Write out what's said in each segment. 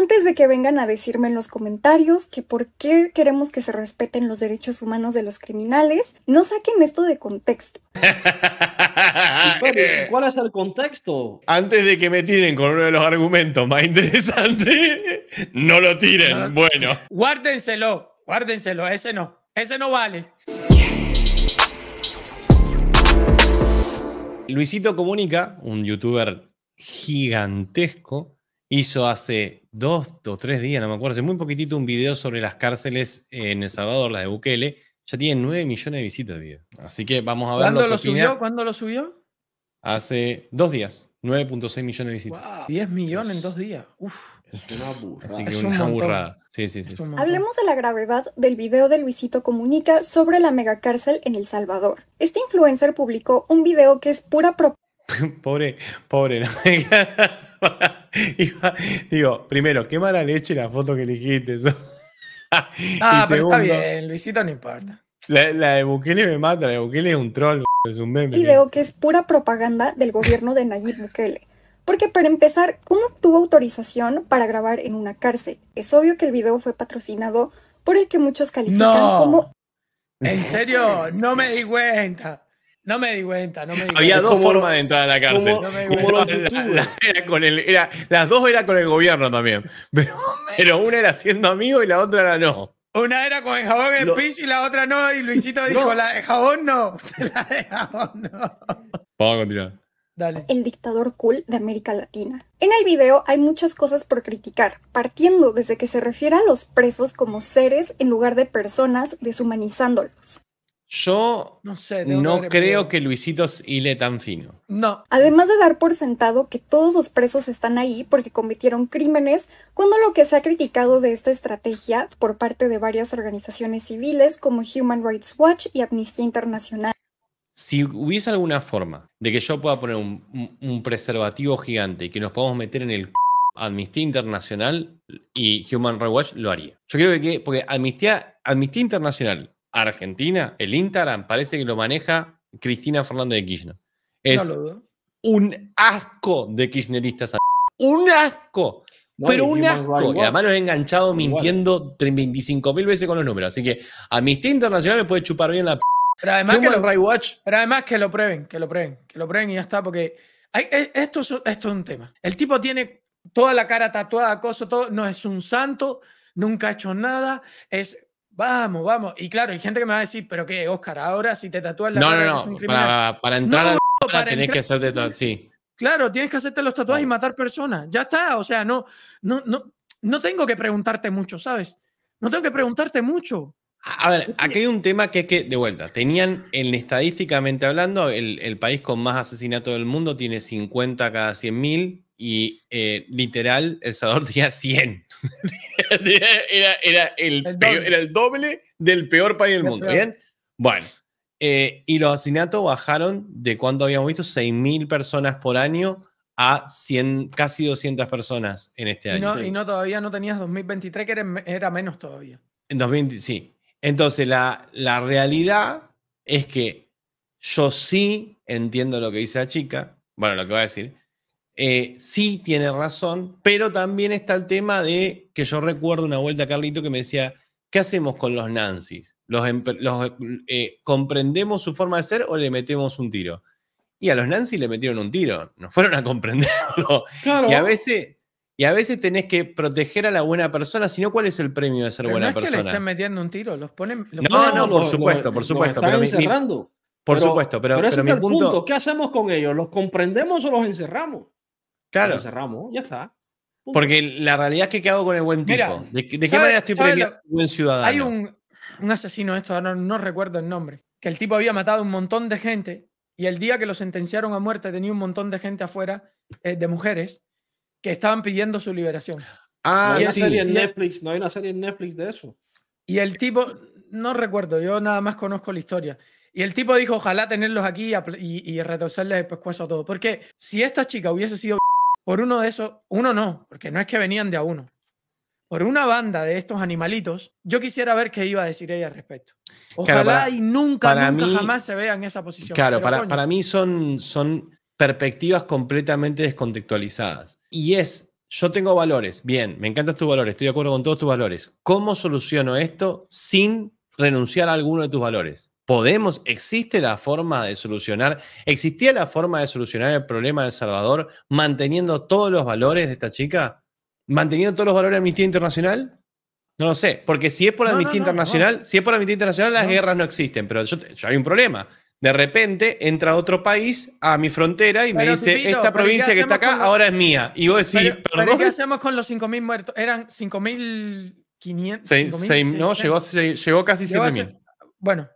antes de que vengan a decirme en los comentarios que por qué queremos que se respeten los derechos humanos de los criminales, no saquen esto de contexto. cuál, es el contexto? Antes de que me tiren con uno de los argumentos más interesantes, no lo tiren. Bueno. Guárdenselo, guárdenselo, ese no, ese no vale. Luisito Comunica, un youtuber gigantesco, hizo hace dos o tres días, no me acuerdo, hace muy poquitito un video sobre las cárceles en El Salvador, las de Bukele. Ya tiene 9 millones de visitas el Así que vamos a ver. ¿Cuándo lo, subió? ¿Cuándo lo subió? Hace dos días, 9.6 millones de visitas. 10 millones en dos días. Uf. Es una burrada. Así que una burrada. Sí, sí, sí. Hablemos de la gravedad del video de Luisito Comunica sobre la megacárcel en El Salvador. Este influencer publicó un video que es pura propaganda. pobre, pobre, la digo, primero, qué mala leche la foto que elegiste. ah, pero está bien, Luisito no importa. La, de Bukele me mata, la de Bukele es un troll, es un meme. Video que es pura propaganda del gobierno de Nayib Bukele. Porque para empezar, ¿cómo obtuvo autorización para grabar en una cárcel? Es obvio que el video fue patrocinado por el que muchos califican no. como... ¿En serio? No me di cuenta. No me di cuenta, no me di cuenta. Había dos formas de entrar a la cárcel. las dos eran con el gobierno también. Pero, una era siendo amigo y la otra era no. Una era con el jabón en piso y la otra no. Y Luisito dijo, la de jabón no. La de jabón no. Vamos a continuar. Dale. El dictador cool de América Latina. En el video hay muchas cosas por criticar, partiendo desde que se refiere a los presos como seres en lugar de personas, deshumanizándolos. Yo no, creo que Luisito hile tan fino. No. Además de dar por sentado que todos los presos están ahí porque cometieron crímenes, cuando lo que se ha criticado de esta estrategia por parte de varias organizaciones civiles como Human Rights Watch y Amnistía Internacional. Si hubiese alguna forma de que yo pueda poner un, preservativo gigante y que nos podamos meter en el Amnistía Internacional y Human Rights Watch, lo haría. Yo creo que, porque Amnistía Internacional Argentina, el Instagram, parece que lo maneja Cristina Fernández de Kirchner. Es un asco de kirchneristas. Un asco. pero un asco. Y además nos enganchado mintiendo 25 veces con los números. Así que Amnistía Internacional me puede chupar bien la p. Pero además, que lo, Watch? que lo prueben, que lo prueben, que lo prueben y ya está, porque esto, esto es un tema. El tipo tiene toda la cara tatuada, acoso, todo, no es un santo, nunca ha hecho nada, es Vamos, vamos. Y claro, hay gente que me va a decir, pero qué, Oscar, ahora si te tatúas la No, no, no. Para, entrar no, a que hacerte Sí. Claro, tienes que hacerte los tatuajes y matar personas. Ya está. O sea, no, no, no, tengo que preguntarte mucho, ¿sabes? No tengo que preguntarte mucho. A ver, aquí hay un tema que es que, de vuelta, tenían, en, estadísticamente hablando, el, país con más asesinatos del mundo tiene 50 cada 100.000 y eh, literal, El Salvador tenía 100. era, era, el doble del peor país del mundo. ¿Bien? Bueno. Eh, y los asesinatos bajaron de cuánto habíamos visto, 6.000 personas por año a 100, casi 200 personas en este año. y no todavía no tenías 2023, que era, menos todavía. En 2020, sí. Entonces, la, la realidad es que yo sí entiendo lo que dice la chica, bueno, lo que va a decir, eh, sí tiene razón, pero también está el tema de que yo recuerdo una vuelta a Carlito que me decía, ¿qué hacemos con los nazis ¿Los, em-, eh, ¿Comprendemos su forma de ser o le metemos un tiro? Y a los nazis le metieron un tiro, no fueron a comprenderlo. Y a veces, y a veces tenés que proteger a la buena persona, si no, ¿cuál es el premio de ser buena persona? Que le están metiendo un tiro, no, no, por supuesto, por supuesto. Están pero encerrando. por supuesto, pero, pero, punto. ¿Qué hacemos con ellos? ¿Los comprendemos o los encerramos? Claro. cerramos, ya está. Porque la realidad es que ¿qué hago con el buen tipo? ¿De, qué manera estoy premiando un buen ciudadano? Hay un, asesino, esto no, recuerdo el nombre, que el tipo había matado un montón de gente y el día que lo sentenciaron a muerte tenía un montón de gente afuera, eh, de mujeres, que estaban pidiendo su liberación. Ah, no hay una serie en Netflix, no hay una serie en Netflix de eso. Y el tipo, no recuerdo, yo nada más conozco la historia. Y el tipo dijo, ojalá tenerlos aquí y, y, retorcerles el pescuezo a Porque si esta chica hubiese sido por uno de esos, uno no, porque no es que venían de a uno, por una banda de estos animalitos, yo quisiera ver qué iba a decir ella al respecto. Ojalá y nunca, nunca jamás se vea en esa posición. Claro, para, mí son, son perspectivas completamente descontextualizadas. Y es, yo tengo valores, bien, me encantan tus valores, estoy de acuerdo con todos tus valores. ¿Cómo soluciono esto sin renunciar a alguno de tus valores? ¿Podemos? ¿Existe la forma de solucionar? ¿Existía la forma de solucionar el problema de El Salvador manteniendo todos los valores de esta chica? ¿Manteniendo todos los valores de Amnistía Internacional? No lo sé, porque si es por la Internacional, si es por Amnistía Internacional las guerras no existen, pero yo, hay un problema. De repente entra otro país a mi frontera y me dice, esta provincia que está acá ahora es mía. Y vos decís, pero, ¿pero ¿qué hacemos con los 5.000 muertos? Eran 5.500. No, llegó, llegó casi 7.000. Bueno,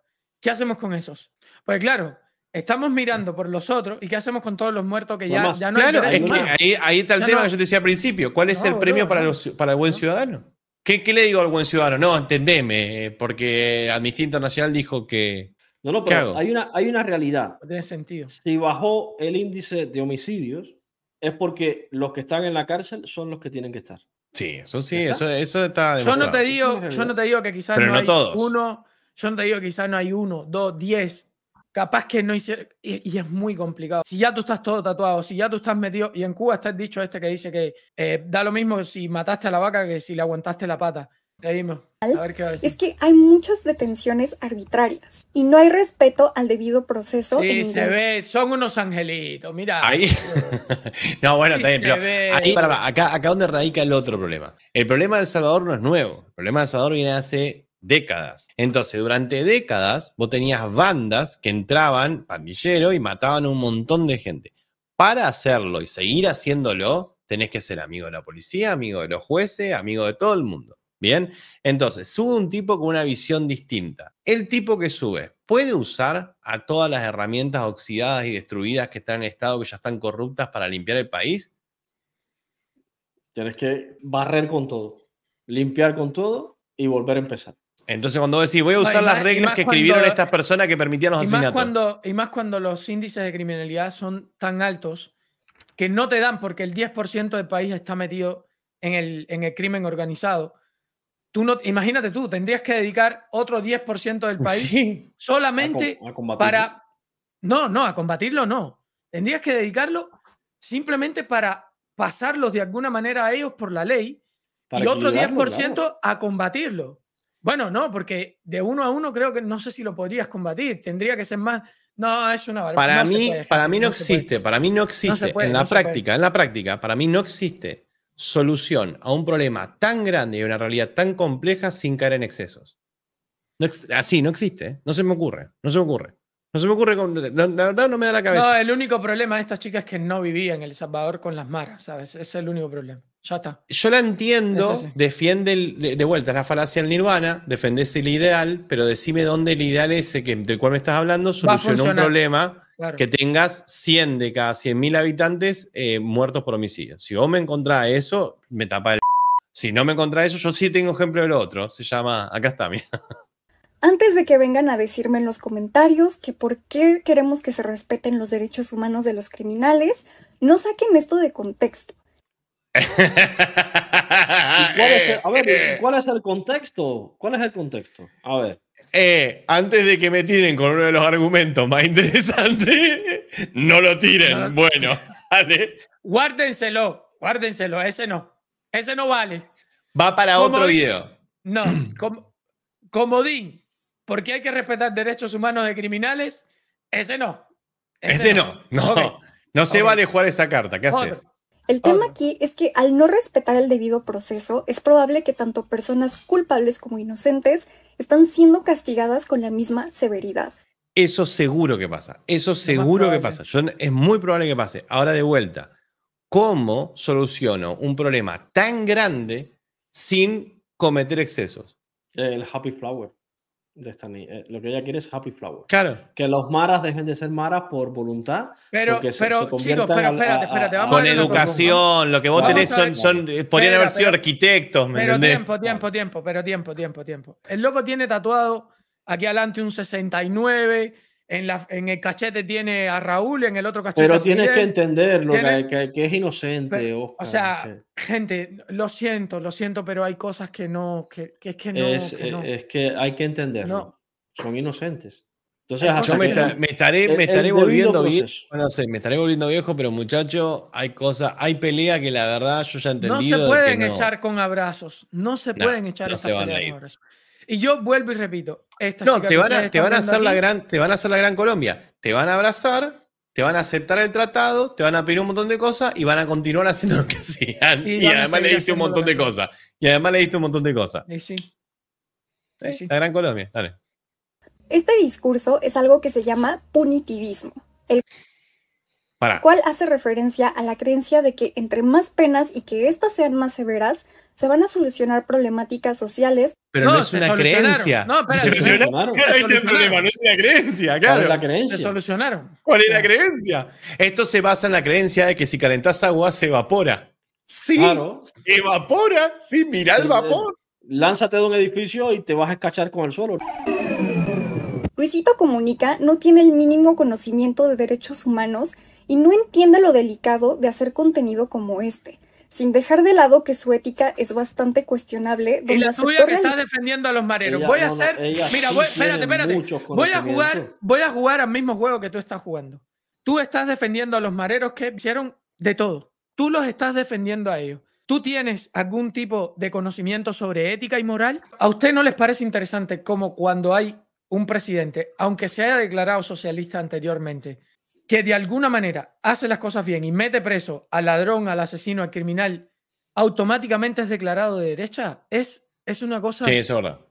¿Qué hacemos con esos? Pues claro, estamos mirando por los otros y qué hacemos con todos los muertos que ya, no, hay? Claro, es ahí, está el tema que yo te decía al principio. ¿Cuál es el premio para, el buen ciudadano? ¿Qué, le digo al buen ciudadano? No, entendeme, porque Amnistía nacional dijo que. No, no, pero hay una, realidad. sentido. Si bajó el índice de homicidios, es porque los que están en la cárcel son los que tienen que estar. Sí, eso sí, eso, está. Yo no te digo, yo no te digo que quizás no, hay uno yo no te digo, quizás no hay uno, dos, diez. Capaz que no hicieron. Y, es muy complicado. Si ya tú estás todo tatuado, si ya tú estás metido. Y en Cuba está el dicho este que dice que eh, da lo mismo si mataste a la vaca que si le aguantaste la pata. A ver qué es que hay muchas detenciones arbitrarias y no hay respeto al debido proceso. Sí, se ve, son unos angelitos, mira. Ahí. no, bueno, sí también, acá, acá donde radica el otro problema. El problema del El Salvador no es nuevo. El problema de El Salvador viene hace décadas. Entonces, durante décadas, vos tenías bandas que entraban pandillero y mataban un montón de gente. Para hacerlo y seguir haciéndolo, tenés que ser amigo de la policía, amigo de los jueces, amigo de todo el mundo. Bien, entonces sube un tipo con una visión distinta. El tipo que sube puede usar a todas las herramientas oxidadas y destruidas que están en estado, que ya están corruptas para limpiar el país. Tienes que barrer con todo, limpiar con todo y volver a empezar. Entonces, cuando decís, voy a usar las reglas que escribieron estas personas que permitían los y Más cuando, y más cuando los índices de criminalidad son tan altos que no te dan porque el 10% del país está metido en el, en el crimen organizado. Tú no, imagínate tú, tendrías que dedicar otro 10% del país solamente para... No, no, a combatirlo no. Tendrías que dedicarlo simplemente para pasarlos de alguna manera a ellos por la ley y otro 10% a combatirlo. Bueno, no, porque de uno a uno creo que no sé si lo podrías combatir. Tendría que ser más. No, es una barbaridad. Para, mí, para mí no, existe, para mí no existe. en la práctica, en la práctica, para mí no existe solución a un problema tan grande y una realidad tan compleja sin caer en excesos. así, no existe. No se me ocurre. No se me ocurre. No se me ocurre, con, no, no, me da la cabeza. No, el único problema de estas chicas es que no vivían en El Salvador con las maras, ¿sabes? es el único problema. Yo la entiendo, defiende de, vuelta, la falacia del nirvana, defendés el ideal, pero decime dónde el ideal ese eh, que, del cual me estás hablando solucionó un problema que tengas 100 de cada mil habitantes eh, muertos por homicidio. Si vos me encontrás eso, me tapa el... Si no me encontrás eso, yo sí tengo ejemplo del otro. Se llama... Acá está, mira. Antes de que vengan a decirme en los comentarios que por qué queremos que se respeten los derechos humanos de los criminales, no saquen esto de contexto cuál es el, a ver, ¿cuál es el contexto? ¿Cuál es el contexto? A ver. Eh, antes de que me tiren con uno de los argumentos más interesantes, no lo tiren. Bueno, vale. Guárdenselo, guárdenselo, ese no. Ese no vale. Va para otro video. No, como comodín, porque hay que respetar derechos humanos de criminales, ese no. Ese, no, no. No, se vale jugar esa carta, ¿qué haces? El tema aquí es que al no respetar el debido proceso, es probable que tanto personas culpables como inocentes están siendo castigadas con la misma severidad. Eso seguro que pasa, eso seguro que pasa. es muy probable que pase. Ahora de vuelta, ¿cómo soluciono un problema tan grande sin cometer excesos? El happy flower. Eh, lo que ella quiere es Happy Flower. Claro. Que los maras dejen de ser maras por voluntad. Pero, pero, chicos, espérate, con educación, lo que vos tenés son. podrían haber sido arquitectos, Pero tiempo, tiempo, tiempo, pero tiempo, tiempo, tiempo. El loco tiene tatuado aquí adelante un 69 en, el cachete tiene a Raúl, en el otro cachete. Pero tienes que entenderlo, Que, que, es inocente. o sea, gente, lo siento, lo siento, pero hay cosas que no, que, es que no es, que hay que entenderlo. Son inocentes. Entonces, yo me, estaré, me estaré volviendo viejo. no sé, me estaré volviendo viejo, pero muchacho, hay cosas, hay pelea que la verdad yo ya he entendido. No se pueden echar con abrazos. No se pueden echar con abrazos. Y yo vuelvo y repito. no, te van, a, te van a hacer la gran, te van a hacer la gran Colombia. Te van a abrazar, te van a aceptar el tratado, te van a pedir un montón de cosas y van a continuar haciendo lo que hacían. Y, además le diste un montón de cosas. Y además le diste un montón de cosas. sí. La gran Colombia, dale. Este discurso es algo que se llama punitivismo. ¿Cuál hace referencia a la creencia de que entre más penas y que éstas sean más severas, se van a solucionar problemáticas sociales? Pero no, es una creencia. No, pero se solucionaron. es una creencia, claro. ¿Cuál es la creencia? Se solucionaron. ¿Cuál es la creencia? Esto se basa en la creencia de que si calentas agua se evapora. Sí, evapora. Sí, mira el vapor. Lánzate de un edificio y te vas a escachar con el suelo. Luisito Comunica no tiene el mínimo conocimiento de derechos humanos y no entiende lo delicado de hacer contenido como este, sin dejar de lado que su ética es bastante cuestionable. y la que está defendiendo a los mareros. voy a hacer. mira, voy, espérate, Voy a jugar, voy a jugar al mismo juego que tú estás jugando. Tú estás defendiendo a los mareros que hicieron de todo. Tú los estás defendiendo a ellos. ¿Tú tienes algún tipo de conocimiento sobre ética y moral? ¿A usted no les parece interesante como cuando hay un presidente, aunque se haya declarado socialista anteriormente, que de alguna manera hace las cosas bien y mete preso al ladrón, al asesino, al criminal, automáticamente es declarado de derecha, es, es una cosa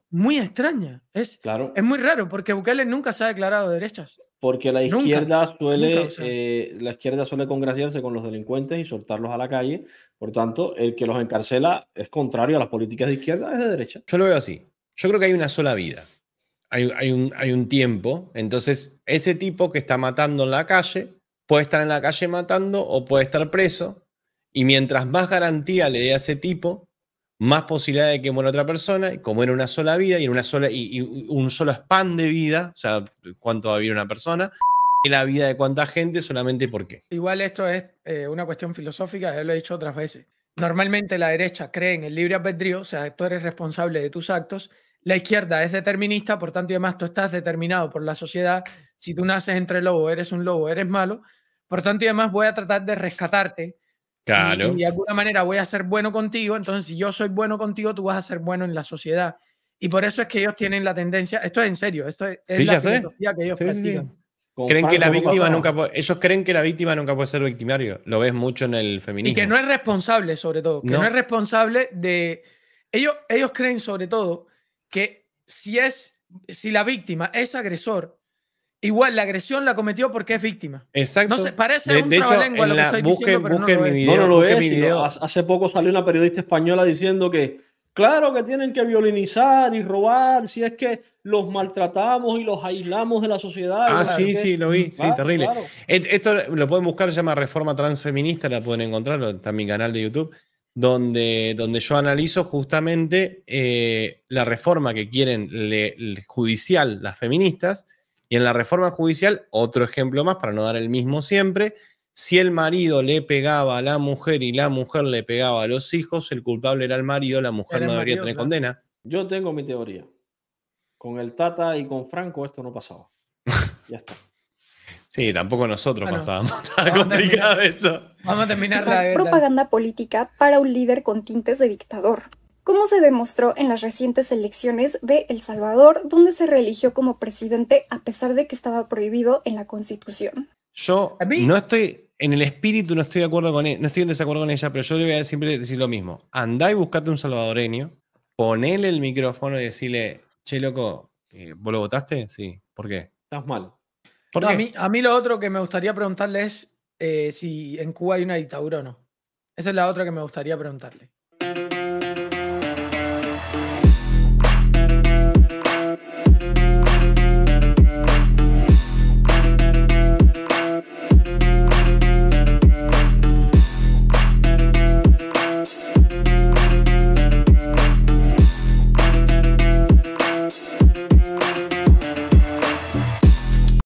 muy extraña. Es, claro. es muy raro porque Bukele nunca se ha declarado de derechas. Porque la izquierda, suele, eh, la izquierda suele congraciarse con los delincuentes y soltarlos a la calle. Por tanto, el que los encarcela es contrario a las políticas de izquierda, es de derecha. Yo lo veo así. Yo creo que hay una sola vida hay, un, tiempo. Entonces, ese tipo que está matando en la calle puede estar en la calle matando o puede estar preso. Y mientras más garantía le dé a ese tipo, más posibilidad de que muera otra persona, y como era una sola vida y en una sola y, un solo span de vida, o sea, cuánto va a vivir una persona, y la vida de cuánta gente solamente porque. Igual esto es eh, una cuestión filosófica, ya lo he dicho otras veces. Normalmente la derecha cree en el libre albedrío, o sea, tú eres responsable de tus actos, la izquierda es determinista, por tanto y además tú estás determinado por la sociedad, si tú naces entre lobo, eres un lobo, eres malo, por tanto y además voy a tratar de rescatarte. Claro. Y, de alguna manera voy a ser bueno contigo, entonces si yo soy bueno contigo, tú vas a ser bueno en la sociedad. Y por eso es que ellos tienen la tendencia, esto es en serio, esto es, la filosofía que ellos Creen que la víctima nunca ellos creen que la víctima nunca puede ser victimario. Lo ves mucho en el feminismo. Y que no es responsable, sobre todo. Que no, no es responsable de. Ellos, ellos creen, sobre todo, que si es si la víctima es agresor, igual la agresión la cometió porque es víctima. Exacto. No sé, parece hecho, en la, que busque, no, lo video, no, lo es. Mi Hace poco salió una periodista española diciendo que Claro que tienen que violinizar y robar, si es que los maltratamos y los aislamos de la sociedad. Ah, sí, sí, lo vi, sí, ah, terrible. Esto lo pueden buscar, se llama Reforma Transfeminista, la pueden encontrar, está en mi canal de YouTube donde, donde yo analizo justamente eh, la reforma que quieren judicial las feministas, y en la reforma judicial, otro ejemplo más, para no dar el mismo siempre, si el marido le pegaba a la mujer y la mujer le pegaba a los hijos, el culpable era el marido, la mujer no debería tener condena. Yo tengo mi teoría. Con el Tata y con Franco esto no pasaba. ya está. Sí, tampoco nosotros pasábamos. complicado eso. Vamos a terminar propaganda política para un líder con tintes de dictador. Como se demostró en las recientes elecciones de El Salvador, donde se reeligió como presidente a pesar de que estaba prohibido en la Constitución. Yo no estoy, en el espíritu no estoy de acuerdo con él, e, no estoy en desacuerdo con ella, pero yo le voy a siempre decir lo mismo. Andá y buscate un salvadoreño, ponele el micrófono y decirle, che, loco, eh, ¿vos lo votaste? Sí, ¿por qué? Estás mal a, mí, lo otro que me gustaría preguntarle es eh, si en Cuba hay una dictadura o no. Esa es la otra que me gustaría preguntarle.